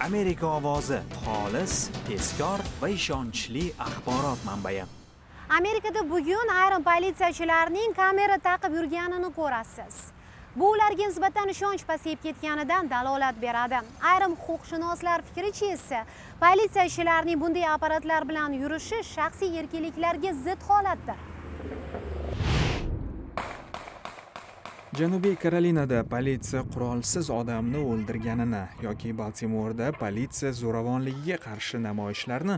amerika ovozi xolis tezkor va ishonchli axborot manbai amerikada bugun ayrim politsiyachilarning kamera taqib yurganini ko'rasiz bu ularga nisbatan ishonch pasayib ketganidan dalolat beradi ayrim huquqshunoslar fikricha esa politsiyachilarning bunday apparatlar bilan yurishi shaxsiy erkinliklarga zid holatdir janubiy karolinada politsiya qurolsiz odamni o'ldirganini yoki baltimorda politsiya zo'ravonligiga qarshi namoyishlarni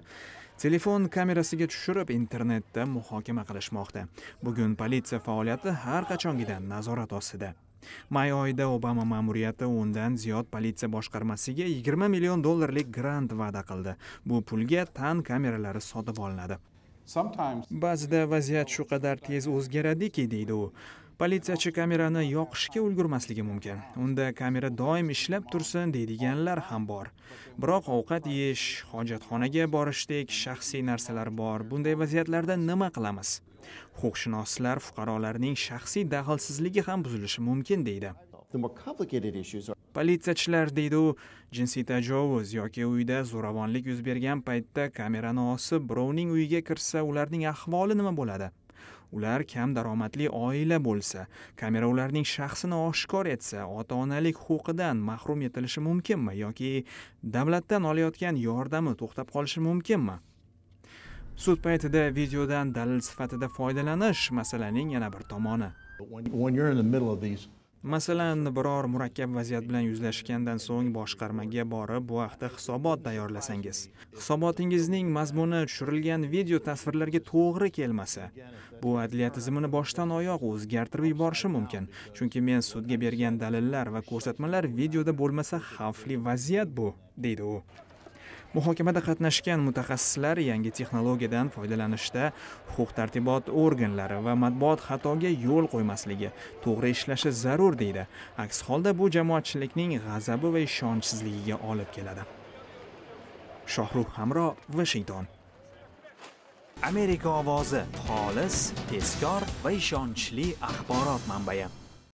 telefon kamerasiga tushirib internetda muhokama qilishmoqda bugun politsiya faoliyati har qachongidan nazorat ostida may oyida obama ma'muriyati o'ndan ziyod politsiya boshqarmasiga 20 million dollarlik grant va'da qildi bu pulga tan kameralari sotib olinadi ba'zida vaziyat shu qadar tez o'zgaradiki deydi u politsiyachi kamerani yoqishga ulgurmasligi mumkin unda kamera doim ishlab tursin deydiganlar ham bor biroq ovqat yeyish hojatxonaga borishdek shaxsiy narsalar bor bunday vaziyatlarda nima qilamiz huquqshunoslar fuqarolarning shaxsiy daxlsizligi ham buzilishi mumkin deydi politsiyachilar deydi u jinsiy tajovuz yoki uyda zo'ravonlik yuz bergan paytda kamerani osib birovning uyiga kirsa ularning ahvoli nima bo'ladi ular kam daromadli oila bo'lsa kamera ularning shaxsini oshkor etsa ota onalik huquqidan mahrum etilishi mumkinmi yoki davlatdan olayotgan yordami to'xtab qolishi mumkinmi sud paytida videodan dalil sifatida foydalanish masalaning yana bir tomoni when, when you're in the middle of these masalan biror murakkab vaziyat bilan yuzlashgandan so'ng boshqarmaga borib bu haqda hisobot tayyorlasangiz hisobotingizning mazmuni tushirilgan video tasvirlarga to'g'ri kelmasa bu adliya tizimini boshdan oyoq o'zgartirib yuborishi mumkin chunki men sudga bergan dalillar va ko'rsatmalar videoda bo'lmasa xavfli vaziyat bu deydi u Muhokamada qatnashgan mutaxassislar yangi texnologiyadan foydalanishda huquq-tartibot organlari va matbuot xatoga yo'l qo'ymasligi, to'g'ri ishlashi zarur deydi. Aks holda bu jamoatchilikning g'azabi va ishonchsizligiga olib keladi. shohruh Hamro, Washington. Amerika ovozi xolis, tezkor va ishonchli axborot manbai.